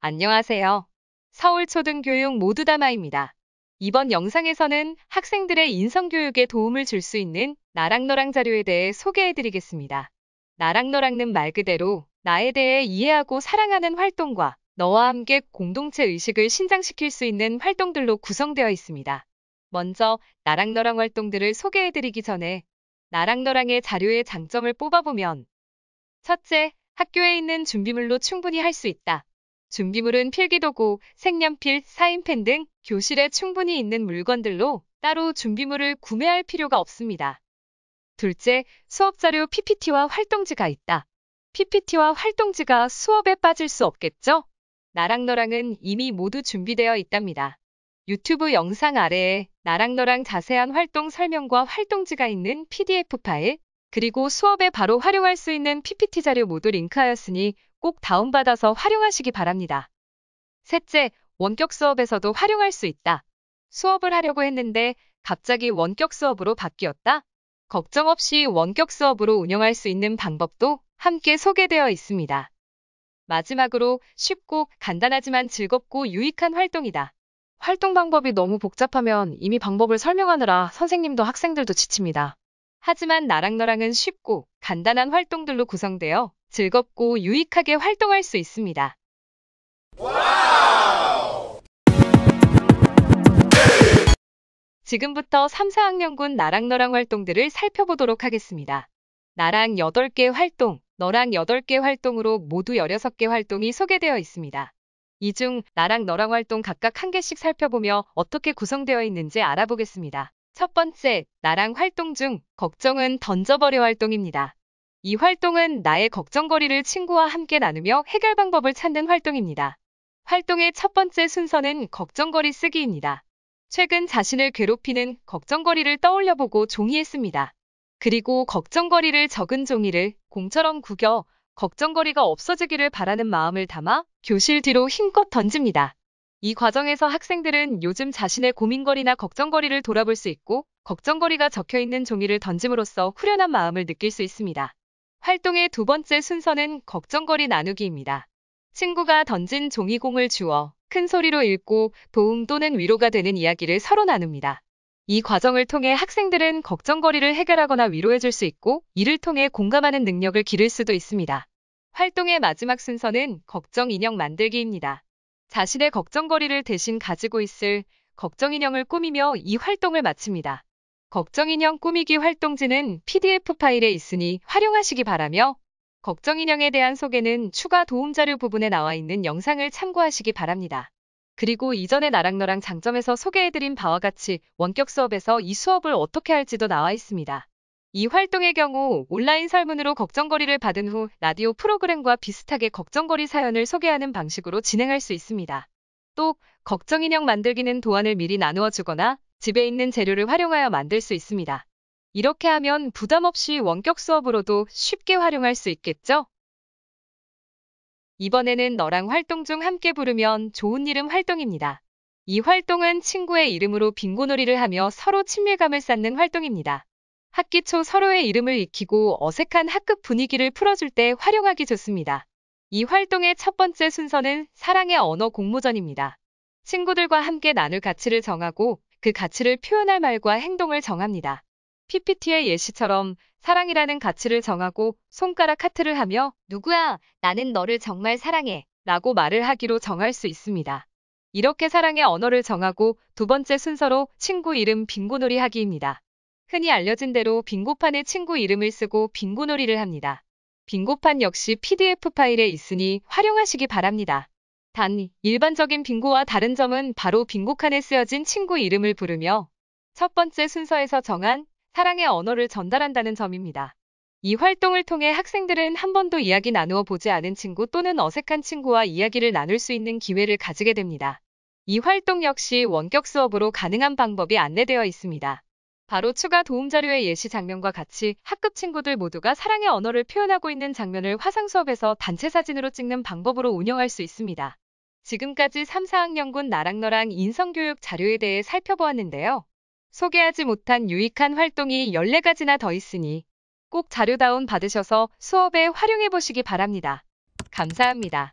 안녕하세요. 서울초등교육 모두 다마입니다. 이번 영상에서는 학생들의 인성교육에 도움을 줄 수 있는 나랑너랑 자료에 대해 소개해드리겠습니다. 나랑너랑는말 그대로 나에 대해 이해하고 사랑하는 활동과 너와 함께 공동체 의식을 신장시킬 수 있는 활동들로 구성되어 있습니다. 먼저 나랑너랑 활동들을 소개해드리기 전에 나랑너랑의 자료의 장점을 뽑아보면 첫째, 학교에 있는 준비물로 충분히 할 수 있다. 준비물은 필기도구, 색연필, 사인펜 등 교실에 충분히 있는 물건들로 따로 준비물을 구매할 필요가 없습니다. 둘째, 수업자료 PPT와 활동지가 있다. PPT와 활동지가 수업에 빠질 수 없겠죠? 나랑 너랑은 이미 모두 준비되어 있답니다. 유튜브 영상 아래에 나랑 너랑 자세한 활동 설명과 활동지가 있는 PDF 파일, 그리고 수업에 바로 활용할 수 있는 PPT 자료 모두 링크하였으니 꼭 다운받아서 활용하시기 바랍니다. 셋째, 원격 수업에서도 활용할 수 있다. 수업을 하려고 했는데 갑자기 원격 수업으로 바뀌었다? 걱정 없이 원격 수업으로 운영할 수 있는 방법도 함께 소개되어 있습니다. 마지막으로 쉽고 간단하지만 즐겁고 유익한 활동이다. 활동 방법이 너무 복잡하면 이미 방법을 설명하느라 선생님도 학생들도 지칩니다. 하지만 나랑 너랑은 쉽고 간단한 활동들로 구성되어 즐겁고 유익하게 활동할 수 있습니다. 지금부터 3, 4학년군 나랑 너랑 활동들을 살펴보도록 하겠습니다. 나랑 8개 활동, 너랑 8개 활동으로 모두 16개 활동이 소개되어 있습니다. 이 중 나랑 너랑 활동 각각 한 개씩 살펴보며 어떻게 구성되어 있는지 알아보겠습니다. 첫 번째, 나랑 활동 중 걱정은 던져버려 활동입니다. 이 활동은 나의 걱정거리를 친구와 함께 나누며 해결 방법을 찾는 활동입니다. 활동의 첫 번째 순서는 걱정거리 쓰기입니다. 최근 자신을 괴롭히는 걱정거리를 떠올려보고 종이했습니다 그리고 걱정거리를 적은 종이를 공처럼 구겨 걱정거리가 없어지기를 바라는 마음을 담아 교실 뒤로 힘껏 던집니다. 이 과정에서 학생들은 요즘 자신의 고민거리나 걱정거리를 돌아볼 수 있고 걱정거리가 적혀 있는 종이를 던짐으로써 후련한 마음을 느낄 수 있습니다. 활동의 두 번째 순서는 걱정거리 나누기입니다. 친구가 던진 종이공을 주어큰 소리로 읽고 도움 또는 위로가 되는 이야기를 서로 나눕니다. 이 과정을 통해 학생들은 걱정거리를 해결하거나 위로해줄 수 있고 이를 통해 공감하는 능력을 기를 수도 있습니다. 활동의 마지막 순서는 걱정 인형 만들기입니다. 자신의 걱정거리를 대신 가지고 있을 걱정인형을 꾸미며 이 활동을 마칩니다. 걱정인형 꾸미기 활동지는 PDF 파일에 있으니 활용하시기 바라며 걱정인형에 대한 소개는 추가 도움자료 부분에 나와 있는 영상을 참고하시기 바랍니다. 그리고 이전에 나랑 너랑 장점에서 소개해드린 바와 같이 원격 수업에서 이 수업을 어떻게 할지도 나와 있습니다. 이 활동의 경우 온라인 설문으로 걱정거리를 받은 후 라디오 프로그램과 비슷하게 걱정거리 사연을 소개하는 방식으로 진행할 수 있습니다. 또 걱정인형 만들기는 도안을 미리 나누어 주거나 집에 있는 재료를 활용하여 만들 수 있습니다. 이렇게 하면 부담 없이 원격 수업으로도 쉽게 활용할 수 있겠죠? 이번에는 너랑 활동 중 함께 부르면 좋은 이름 활동입니다. 이 활동은 친구의 이름으로 빙고놀이를 하며 서로 친밀감을 쌓는 활동입니다. 학기 초 서로의 이름을 익히고 어색한 학급 분위기를 풀어줄 때 활용하기 좋습니다. 이 활동의 첫 번째 순서는 사랑의 언어 공모전입니다. 친구들과 함께 나눌 가치를 정하고 그 가치를 표현할 말과 행동을 정합니다. PPT의 예시처럼 사랑이라는 가치를 정하고 손가락 하트를 하며 누구야, 나는 너를 정말 사랑해 라고 말을 하기로 정할 수 있습니다. 이렇게 사랑의 언어를 정하고 두 번째 순서로 친구 이름 빙고놀이 하기입니다. 흔히 알려진 대로 빙고판에 친구 이름을 쓰고 빙고놀이를 합니다. 빙고판 역시 PDF 파일에 있으니 활용하시기 바랍니다. 단, 일반적인 빙고와 다른 점은 바로 빙고칸에 쓰여진 친구 이름을 부르며 첫 번째 순서에서 정한 사랑의 언어를 전달한다는 점입니다. 이 활동을 통해 학생들은 한 번도 이야기 나누어 보지 않은 친구 또는 어색한 친구와 이야기를 나눌 수 있는 기회를 가지게 됩니다. 이 활동 역시 원격 수업으로 가능한 방법이 안내되어 있습니다. 바로 추가 도움 자료의 예시 장면과 같이 학급 친구들 모두가 사랑의 언어를 표현하고 있는 장면을 화상 수업에서 단체 사진으로 찍는 방법으로 운영할 수 있습니다. 지금까지 3, 4학년군 나랑너랑 인성교육 자료에 대해 살펴보았는데요. 소개하지 못한 유익한 활동이 14가지나 더 있으니 꼭 자료 다운 받으셔서 수업에 활용해 보시기 바랍니다. 감사합니다.